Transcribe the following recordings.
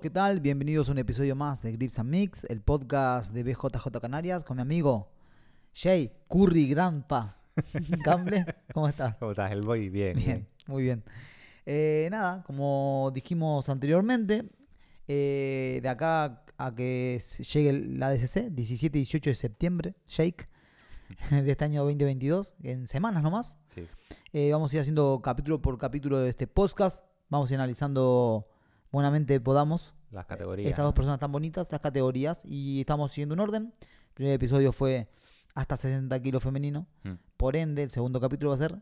¿qué tal? Bienvenidos a un episodio más de Grips and Mix, el podcast de BJJ Canarias con mi amigo Jay Curry Grandpa. ¿cómo estás? ¿Cómo estás, El Boy? Bien. Bien, muy bien. Eh, nada, como dijimos anteriormente, eh, de acá a que llegue la DCC, 17 y 18 de septiembre, Jake, de este año 2022, en semanas nomás. Sí. Eh, vamos a ir haciendo capítulo por capítulo de este podcast. Vamos a ir analizando buenamente podamos. Las eh, categorías. Estas dos personas tan bonitas, las categorías. Y estamos siguiendo un orden. El primer episodio fue hasta 60 kilos femenino. Hmm. Por ende, el segundo capítulo va a ser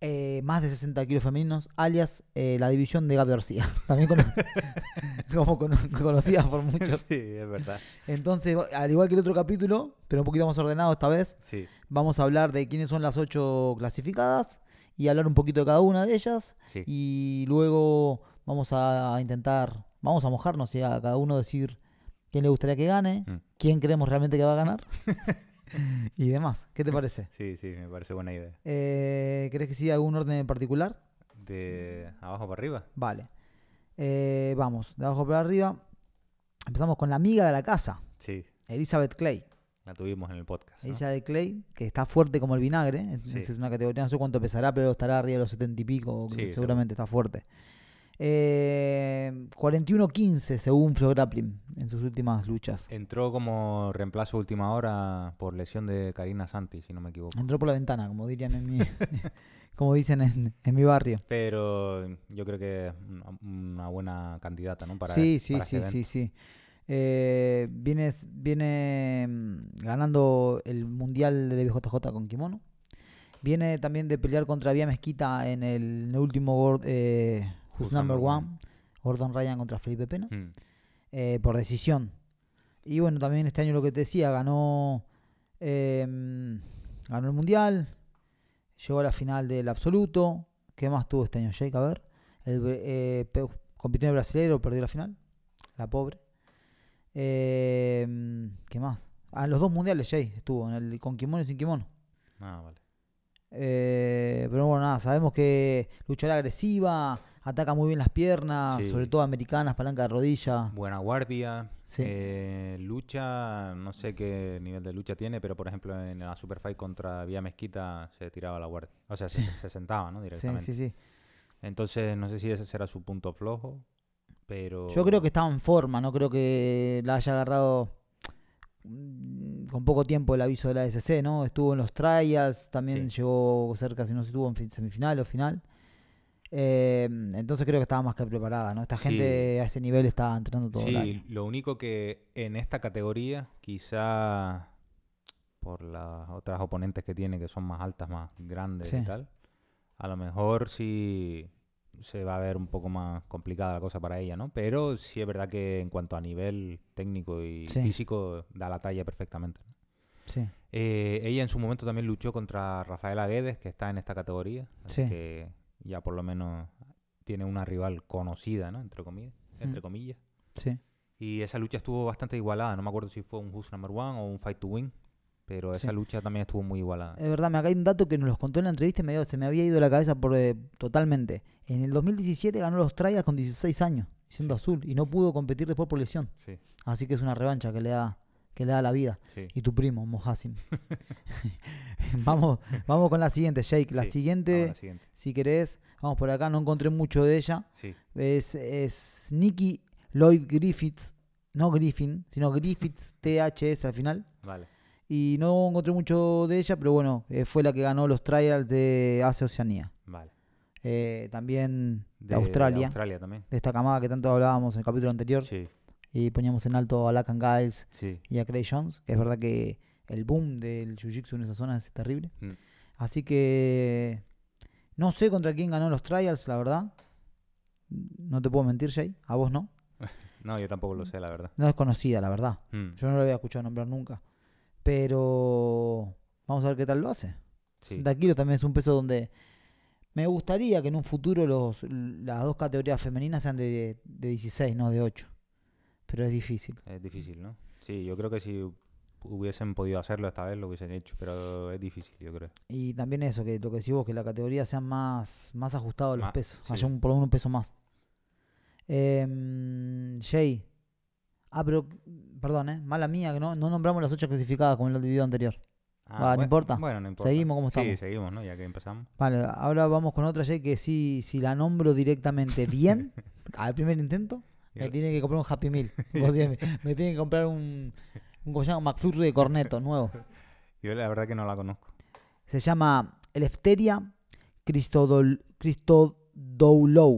eh, más de 60 kilos femeninos, alias eh, la división de Gaby García. También conocida por muchos. Sí, es verdad. Entonces, al igual que el otro capítulo, pero un poquito más ordenado esta vez, sí. vamos a hablar de quiénes son las ocho clasificadas y hablar un poquito de cada una de ellas. Y luego Vamos a intentar, vamos a mojarnos y a cada uno decir quién le gustaría que gane, mm. quién creemos realmente que va a ganar y demás. ¿Qué te parece? Sí, sí, me parece buena idea. ¿Crees eh, que siga algún orden en particular? De abajo para arriba. Vale. Eh, vamos, de abajo para arriba. Empezamos con la amiga de la casa. Sí. Elizabeth Clay. La tuvimos en el podcast. Elizabeth Clay, que está fuerte como el vinagre. Es una categoría, no sé cuánto pesará, pero estará arriba de los setenta y pico. seguramente está fuerte. 41-15 eh, según Flo Grappling en sus últimas luchas. Entró como reemplazo última hora por lesión de Karina Santi, si no me equivoco. Entró por la ventana, como dirían en mi, como dicen en, mi barrio. Pero yo creo que una buena candidata, ¿no? Para sí, e-, sí, sí, sí, sí, eh, viene, viene mm, ganando el mundial de BJJ con kimono. Viene también de pelear contra Vía Mezquita en el, último eh, Who's, Number, one? Gordon Ryan contra Felipe Pena, mm. eh, por decisión. Y bueno, también este año lo que te decía, ganó, em, ganó el Mundial, llegó a la final del Absoluto. ¿Qué más tuvo este año, Jake? A ver, eh, compitió en el Brasileiro, perdió la final, la pobre. Em, ¿Qué más? Ah, los dos mundiales Jake, estuvo, con kimono y sin kimono. Ah, vale. Eh, pero bueno, nada, sabemos que luchará agresiva, ataca muy bien las piernas, sobre todo americanas, palanca de rodilla. Buena guardia. Eh, lucha, no sé qué nivel de lucha tiene, pero por ejemplo en la Superfight contra Vía Mezquita se tiraba la guardia. O sea, se, sentaba, ¿no? Directamente. Sí, sí, sí. Entonces, no sé si ese será su punto flojo, pero... Yo creo que estaba en forma, no creo que la haya agarrado mm, con poco tiempo el aviso de la SC, ¿no? Estuvo en los trials, también llegó cerca, si no se estuvo en semifinal o final. Eh, entonces creo que estaba más que preparada, ¿no? Esta gente a ese nivel estaba entrando todo. Sí, el sí lo único que en esta categoría, quizá por las otras oponentes que tiene, que son más altas, más grandes y tal, a lo mejor sí se va a ver un poco más complicada la cosa para ella, ¿no? Pero sí es verdad que en cuanto a nivel técnico y físico da la talla perfectamente. Sí. Eh, ella en su momento también luchó contra Rafaela Guedes, que está en esta categoría. Sí. Que ya por lo menos tiene una rival conocida, ¿no? Entre comillas. Entre mm. comillas. Sí. Y esa lucha estuvo bastante igualada. No me acuerdo si fue un Who's Number One o un Fight to Win. Pero esa lucha también estuvo muy igualada. Es verdad, me acá hay un dato que nos los contó en la entrevista y me se me había ido la cabeza por, eh, totalmente. En el 2017 ganó los Trials con 16 años, siendo azul, y no pudo competir después por lesión. Así que es una revancha que le da que le da la vida. Y tu primo, Mohasim. vamos, vamos con la siguiente, Jake. La, siguiente, si querés, vamos por acá, no encontré mucho de ella. Es, es Nikki Lloyd Griffiths, no Griffin, sino Griffiths THS al final. Vale. Y no encontré mucho de ella, pero bueno, eh, fue la que ganó los trials de Asia Oceanía. Vale. Eh, también de, Australia. De Australia también. De esta camada que tanto hablábamos en el capítulo anterior. Sí y poníamos en alto a Lacan Giles y a Craig Jones, que es verdad que el boom del jiu en esa zona es terrible. Mm. Así que no sé contra quién ganó los trials, la verdad. No te puedo mentir, Jay, a vos no. no, yo tampoco lo sé, la verdad. No es conocida, la verdad. Mm. Yo no lo había escuchado nombrar nunca. Pero vamos a ver qué tal lo hace. Daquilo también es un peso donde me gustaría que en un futuro los, las dos categorías femeninas sean de, de 16, no de 8. Pero es difícil. Es difícil, ¿no? Sí, yo creo que si hubiesen podido hacerlo esta vez lo hubiesen hecho, pero es difícil, yo creo. Y también eso, que lo que decís vos, que la categoría sea más, más ajustado a los pesos, haya un, por lo menos un peso más. Em, Jay. Ah, pero, perdón, ¿eh? mala mía, que no, no nombramos las ocho clasificadas como en el video anterior. Ah, no importa. Bueno, no importa. Seguimos como estamos. Sí, seguimos, ¿no? Ya que empezamos. Vale, ahora vamos con otra, Jay, que si la nombro directamente bien, al primer intento, me tiene que comprar un Happy Meal. me tiene que comprar un, un, un de corneto nuevo. Yo la verdad que no la conozco. Se llama Elefteria Cristodol, Cristodoulou.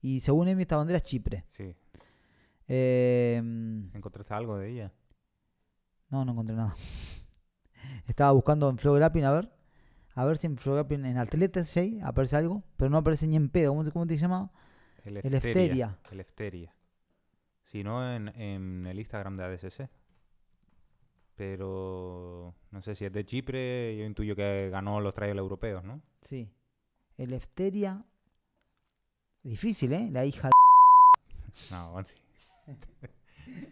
Y según Emi, esta bandera es Chipre. Sí. Em, ¿Encontraste algo de ella? No, no encontré nada. Estaba buscando en Flow a ver. A ver si en atletes en 6 aparece algo, pero no aparece ni en pedo. ¿Cómo, cómo te llama? El El Efteria. Si no, en, el Instagram de ADCC. Pero no sé si es de Chipre, yo intuyo que ganó los trailers europeos, ¿no? Sí. El Efteria. Difícil, ¿eh? La hija de. No, sí.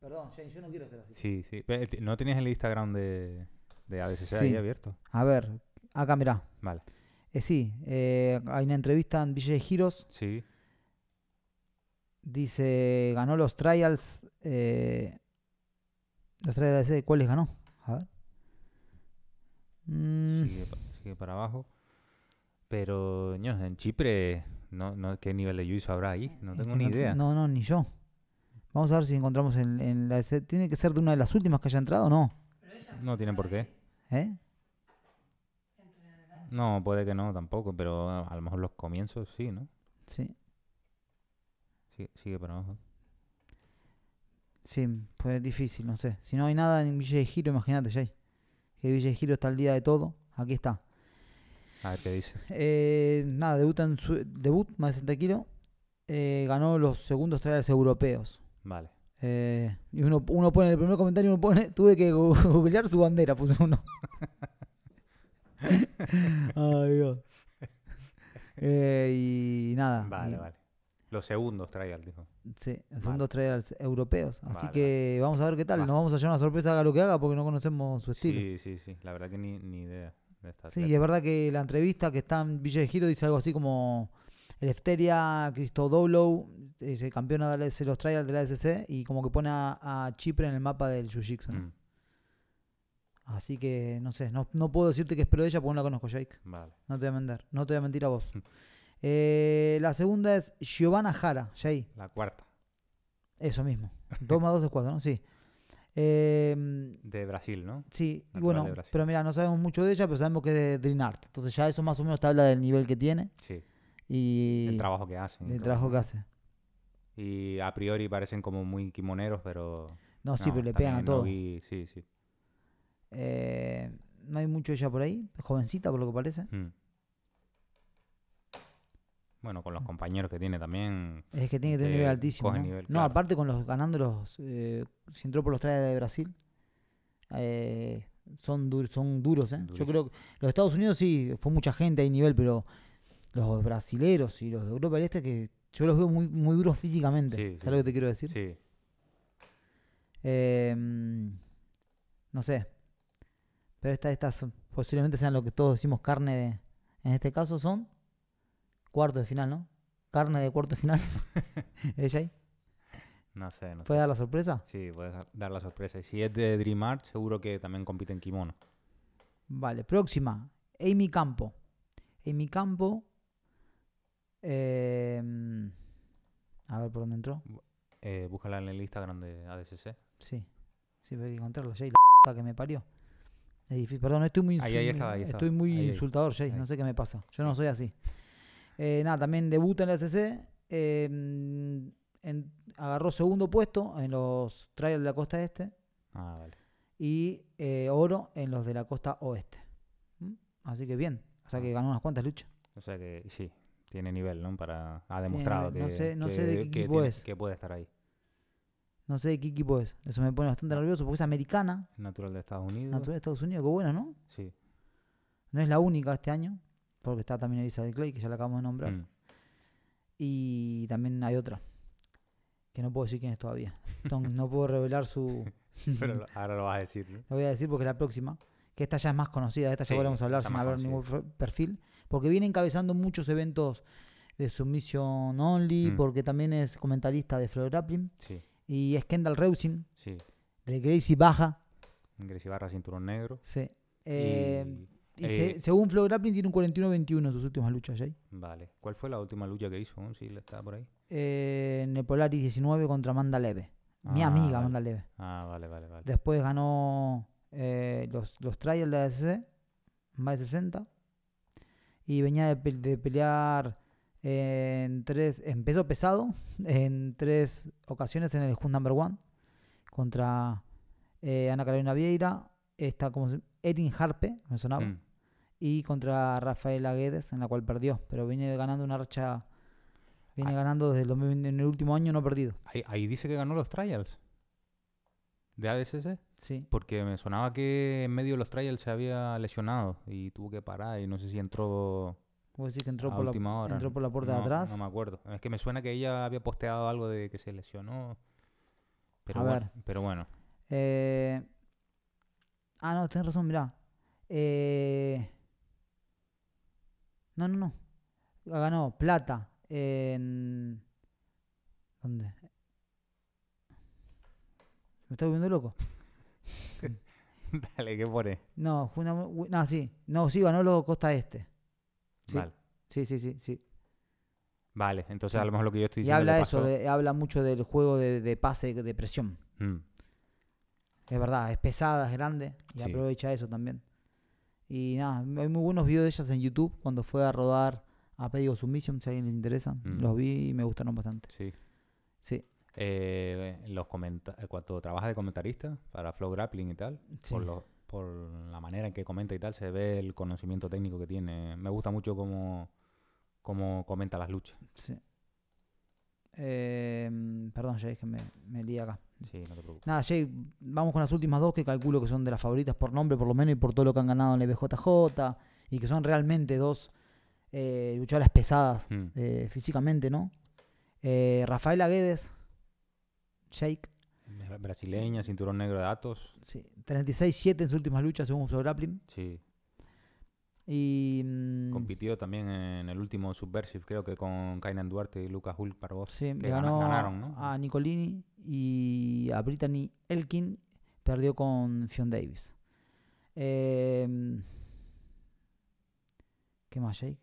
Perdón, Jane, yo no quiero hacer así. Sí, sí. ¿No tenías el Instagram de, de ADCC ahí abierto. A ver, acá mirá. Vale. Eh, sí, eh, hay una entrevista en Ville Giros. Sí. Dice, ganó los trials. Eh, los trials de ¿cuáles ganó? A ver. Mm. Sigue, para abajo. Pero, en Chipre, no, no, ¿qué nivel de juicio habrá ahí? No tengo ni idea. No, no, ni yo. Vamos a ver si encontramos en, la Tiene que ser de una de las últimas que haya entrado o no. No tiene por qué. ¿Eh? No, puede que no tampoco, pero a lo mejor los comienzos sí, ¿no? Sí. sigue para abajo. Sí, pues es difícil, no sé. Si no hay nada en Villa de Giro, imagínate, Jay. Que Villa de Giro está al día de todo. Aquí está. A ver qué dice. Eh, nada, debut su debut, más de 60 kilos. Eh, ganó los segundos trailers europeos. Vale. Eh, y uno, uno pone, el primer comentario uno pone, tuve que googlear su bandera, puso uno. Ay, Dios. Eh, y nada. Vale, vale. Los segundos trials, dijo. Sí, los segundos trials europeos. Así que vamos a ver qué tal. Nos vamos a llevar una sorpresa, a lo que haga, porque no conocemos su estilo. Sí, sí, sí. La verdad que ni, ni idea. De esta sí, es verdad que la entrevista que está en Villa de Giro dice algo así como Elefteria Cristodoulou, ese campeona de los trials de la SC y como que pone a, Chipre en el mapa del jiu mm. Así que no sé, no, puedo decirte que espero de ella porque no la conozco, Jake. Vale. No te voy a mentir, no te voy a mentir a vos. Mm. Eh, la segunda es Giovanna Jara, Jai. La cuarta. Eso mismo. 2 más 2 es 4, ¿no? Sí. Em, de Brasil, ¿no? Sí, bueno, pero mira, no sabemos mucho de ella, pero sabemos que es de Dream Art. Entonces ya eso más o menos te habla del nivel que tiene. Sí el trabajo que hacen. El trabajo que Y a priori parecen como muy kimoneros, pero... No, sí, pero le pegan a todo. sí, sí. Eh, no hay mucho ella por ahí, jovencita por lo que parece. Mm. Bueno, con los mm. compañeros que tiene también. Es que tiene que tener un eh, nivel altísimo. ¿no? aparte con los ganándolos eh, si entró por los trajes de Brasil. son, son duros, ¿eh? Yo creo que los Estados Unidos sí, fue mucha gente, hay nivel, pero los brasileros y los de Europa del Este que yo los veo muy, muy duros físicamente. ¿Sabes lo que te quiero decir? Sí. Em, no sé. Pero estas, estas posiblemente sean lo que todos decimos carne de. En este caso son cuarto de final, ¿no? Carne de cuarto de final. ¿Ella ahí? No sé, no ¿Puede dar la sorpresa? Sí, puede dar la sorpresa. Y si es de Dream Art, seguro que también compite en kimono. Vale, próxima. Amy Campo. Amy Campo por dónde entró? Eh, búscala en el Instagram de ADCC. Sí, sí, hay que encontrarla. Jay, la que me parió. Perdón, estoy muy, Estoy muy insultador, Jay. No sé qué me pasa. Yo no soy así. Eh, nada, también debuta en la ADCC. Em, agarró segundo puesto en los trials de la costa este. Ah, vale. Y eh, oro en los de la costa oeste. ¿Mm? Así que bien. O sea que ah. ganó unas cuantas luchas. O sea que sí, tiene nivel, ¿no? Para, ha demostrado que, no sé, no sé de qué equipo es. puede estar ahí. No sé de qué equipo es. Eso me pone bastante nervioso porque es americana. Natural de Estados Unidos. Natural de Estados Unidos, qué buena, ¿no? Sí. No es la única este año, porque está también de Clay, que ya la acabamos de nombrar. Mm. Y también hay otra, que no puedo decir quién es todavía. Entonces, no puedo revelar su... Pero ahora lo vas a decir, ¿no? Lo voy a decir porque es la próxima que esta ya es más conocida, de esta ya volvemos a hablar sin haber ningún perfil, porque viene encabezando muchos eventos de Submission Only, mm. porque también es comentarista de Flor Grappling, y es Kendall Reusin, sí. de Gracie Baja. Gracie Barra, cinturón negro. Sí. y, em, eh, según Flow Grappling tiene un 41-21 en sus últimas luchas, Jay. Vale. ¿Cuál fue la última lucha que hizo? Si le estaba por ahí. Eh, Nepolaris 19 contra Manda Leve. Mi ah, amiga Manda Leve. Ah, vale, vale, vale. Después ganó eh, los, los trials de ADCC, más de 60. Y venía de, pelear en tres, en peso pesado, en tres ocasiones en el Hunt Number One, contra eh, Ana Carolina Vieira, esta como Erin Harpe, me sonaba, mm. y contra Rafael Aguedes en la cual perdió, pero viene ganando una racha, viene ganando desde el, último año no perdido. ahí dice que ganó los trials. ¿De ADCC? Sí. Porque me sonaba que en medio de los trials se había lesionado y tuvo que parar y no sé si entró... entró, por, última la, hora. entró por la puerta de atrás? No me acuerdo. Es que me suena que ella había posteado algo de que se lesionó. Pero bueno, Pero bueno. Eh... Ah, no, tienes razón, mirá. Eh... No, no, no. Ganó plata en... ¿Dónde? Me está volviendo loco. Dale, ¿qué pone? No, no, sí. No, sí, ganó luego Costa Este. ¿Sí? Vale. Sí, sí, sí, sí. Vale, entonces a lo mejor lo que yo estoy diciendo. Y habla eso, habla mucho del juego de, pase de presión. Mm. Es verdad, es pesada, es grande y aprovecha eso también. Y nada, hay muy buenos videos de ellas en YouTube cuando fue a rodar a Pedigo Submission, si a alguien les interesa. Mm. Los vi y me gustaron bastante. Sí. Sí. Eh, los eh, cuando trabaja de comentarista para Flow Grappling y tal, por, la manera en que comenta y tal, se ve el conocimiento técnico que tiene. Me gusta mucho cómo, comenta las luchas. Em, perdón, Jay, que me, me acá. Nada, vamos con las últimas dos que calculo que son de las favoritas por nombre, por lo menos, y por todo lo que han ganado en el BJJ, y que son realmente dos eh, luchadoras pesadas mm. eh, físicamente, ¿no? Rafaela Guedes, shake Brasileña, cinturón negro de datos Sí, 36-7 en sus últimas luchas según Flow Grappling. Sí. Y. Mm, Compitió también en el último Subversive, creo que con Kainan Duarte y Lucas Hulk para vos. Sí, ganaron, ¿no? a Nicolini y a Brittany Elkin. Perdió con Fion Davis. Em, ¿Qué más, Jake?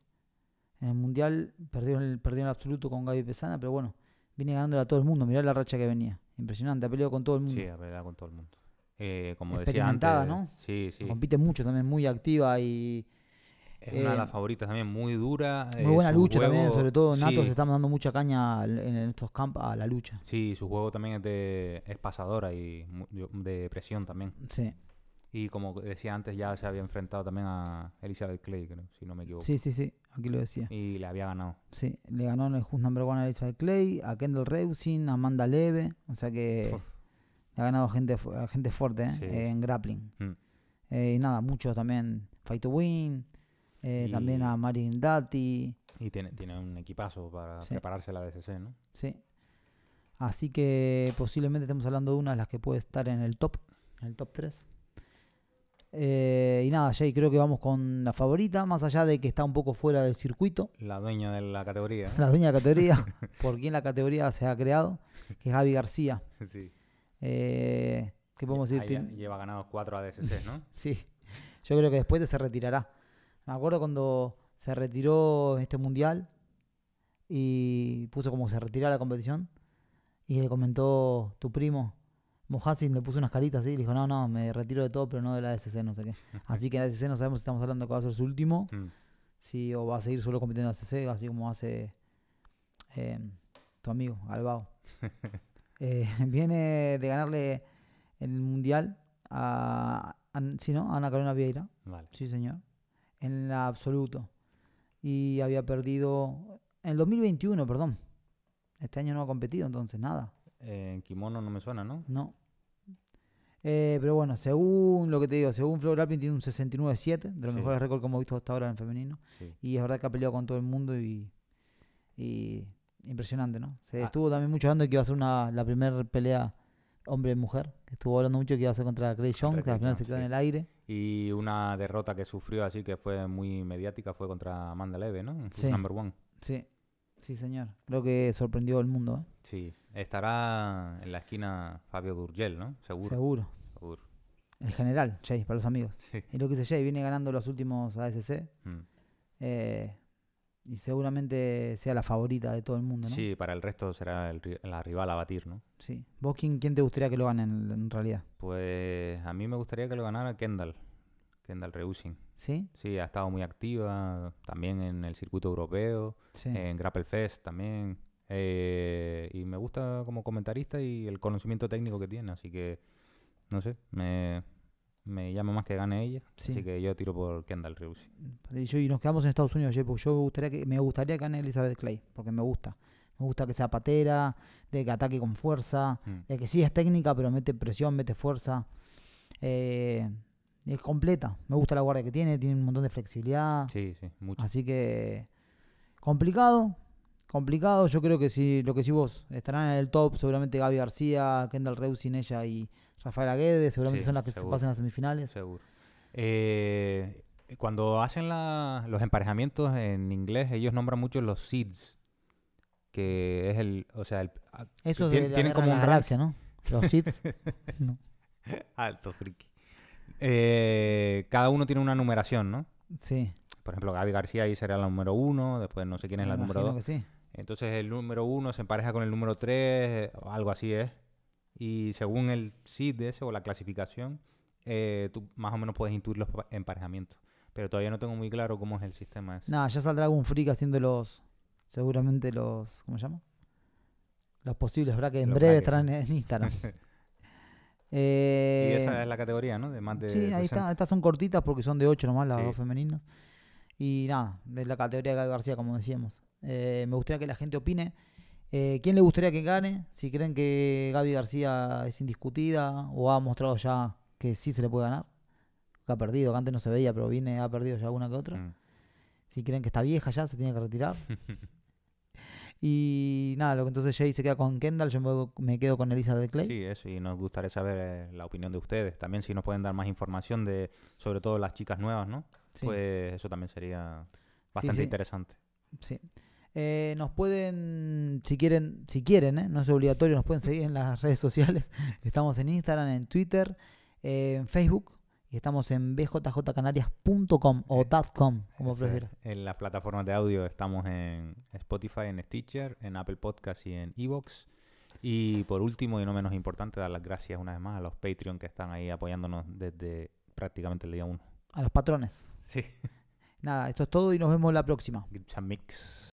En el Mundial perdió el, absoluto con Gaby Pesana, pero bueno, viene ganándole a todo el mundo. Mirá la racha que venía. Impresionante, ha peleado con todo el mundo. Sí, ha peleado con todo el mundo. Eh, como decía antes, ¿no? Sí, sí. Compite mucho también, muy activa y... Es una de eh, las favoritas también, muy dura. Eh, muy buena lucha también, sobre todo Nato se está mandando mucha caña en estos campos a la lucha. Sí, su juego también es, de, es pasadora y de presión también. Sí. Y como decía antes, ya se había enfrentado también a Elizabeth Clay, creo, si no me equivoco. Sí, sí, sí. Aquí lo decía. Y le había ganado. Sí, le ganó en el Just Number One a Elizabeth Clay, a Kendall Reusin, a Amanda Leve. O sea que le ha ganado gente, gente fuerte ¿eh? Eh, en grappling. Mm. Eh, y nada, muchos también. Fight to Win. También a Marin Dati. Y tiene, un equipazo para prepararse a la DCC, ¿no? Sí. Así que posiblemente estemos hablando de una de las que puede estar en el top, en el top 3. Eh, y nada, Jay, creo que vamos con la favorita, más allá de que está un poco fuera del circuito. La dueña de la categoría. La dueña de la categoría, por quien la categoría se ha creado, que es Javi García. Sí. Eh, ¿Qué podemos decir? Lleva ganados cuatro ADCC, ¿no? sí. Yo creo que después se retirará. Me acuerdo cuando se retiró este mundial y puso como se retira la competición. Y le comentó tu primo, Mojassin le puso unas caritas así y le dijo, no, no, me retiro de todo, pero no de la SC, no sé qué. Así que en la SC no sabemos si estamos hablando que va a ser su último, mm. si o va a seguir solo compitiendo en la SC, así como hace eh, tu amigo, Albao. Eh, viene de ganarle el Mundial a, Ana Carolina Vieira. Sí, señor. En el absoluto. Y había perdido en el 2021, perdón. Este año no ha competido, entonces, nada. Eh, en kimono no me suena, ¿no? No. Eh, pero bueno, según lo que te digo, según Flor tiene un 69-7, de los mejores récords que hemos visto hasta ahora en femenino. Y es verdad que ha peleado con todo el mundo y, impresionante, ¿no? Se ah. estuvo también mucho hablando de que iba a ser una, la primera pelea hombre-mujer. Estuvo hablando mucho que iba a ser contra Clay Jones, que al final se quedó en el aire. Y una derrota que sufrió así que fue muy mediática fue contra Amanda Leve, ¿no? Number one. Sí, Sí, señor. Creo que sorprendió al mundo. ¿eh? Sí. Estará en la esquina Fabio Durgel, ¿no? Seguro. Seguro. El general, Jay, para los amigos. Y lo que dice Jay, viene ganando los últimos ASC. Mm. Eh, y seguramente sea la favorita de todo el mundo, ¿no? Sí, para el resto será la rival a batir, ¿no? Sí. ¿Vos quién, te gustaría que lo ganen en, realidad? Pues a mí me gustaría que lo ganara Kendall. Kendall Reusing. ¿Sí? Sí, ha estado muy activa también en el circuito europeo, en Grapple Fest también. Eh, y me gusta como comentarista y el conocimiento técnico que tiene, así que, no sé, me, me llama más que gane ella. Sí. Así que yo tiro por Kendall Reusing. Y, nos quedamos en Estados Unidos, porque yo gustaría que, me gustaría que gane Elizabeth Clay, porque me gusta. Me gusta que sea patera, de que ataque con fuerza, mm. de que sí es técnica, pero mete presión, mete fuerza. Eh, es completa. Me gusta la guardia que tiene, tiene un montón de flexibilidad. Sí, sí, mucho. Así que complicado, complicado. Yo creo que si lo que sí vos estarán en el top, seguramente Gaby García, Kendall sin ella y Rafael Guedes seguramente son las que se pasan a semifinales. Seguro. Eh, cuando hacen los emparejamientos en inglés, ellos nombran mucho los seeds, que es el, o sea, el, Eso tienen, como una galaxia, ¿no? Los seeds. Alto friki eh, cada uno tiene una numeración, ¿no? Sí. Por ejemplo, Gaby García ahí sería la número uno, después no sé quién es la número dos. sí. Entonces el número uno se empareja con el número tres, algo así es. Y según el SID ese o la clasificación, eh, tú más o menos puedes intuir los emparejamientos. Pero todavía no tengo muy claro cómo es el sistema ese. Nada, ya saldrá algún freak haciendo los. Seguramente los. ¿Cómo se llama? Los posibles Que En breve estarán en Instagram. y eh, esa es la categoría, ¿no? De de sí, ahí está. Estas son cortitas porque son de 8 nomás las dos femeninas. Y nada, es la categoría de Gaby García, como decíamos. Eh, me gustaría que la gente opine. Eh, ¿Quién le gustaría que gane? Si creen que Gaby García es indiscutida o ha mostrado ya que sí se le puede ganar. Que ha perdido, que antes no se veía, pero viene, ha perdido ya alguna que otra. Mm. Si creen que está vieja ya, se tiene que retirar. Y nada, lo que entonces Jay se queda con Kendall, yo me quedo con Elizabeth Clay. Sí, eso, y nos gustaría saber eh, la opinión de ustedes. También si nos pueden dar más información de, sobre todo las chicas nuevas, ¿no? Pues eso también sería bastante interesante. Sí. Eh, nos pueden, si quieren, si quieren, eh, no es obligatorio, nos pueden seguir en las redes sociales. Estamos en Instagram, en Twitter, en Facebook y estamos en bjjcanarias.com o eh, .com, como prefieras. En las plataformas de audio estamos en Spotify, en Stitcher, en Apple Podcast y en Evox. Y por último y no menos importante, dar las gracias una vez más a los Patreon que están ahí apoyándonos desde prácticamente el día uno. A los patrones. Sí. Nada, esto es todo y nos vemos la próxima. Mix.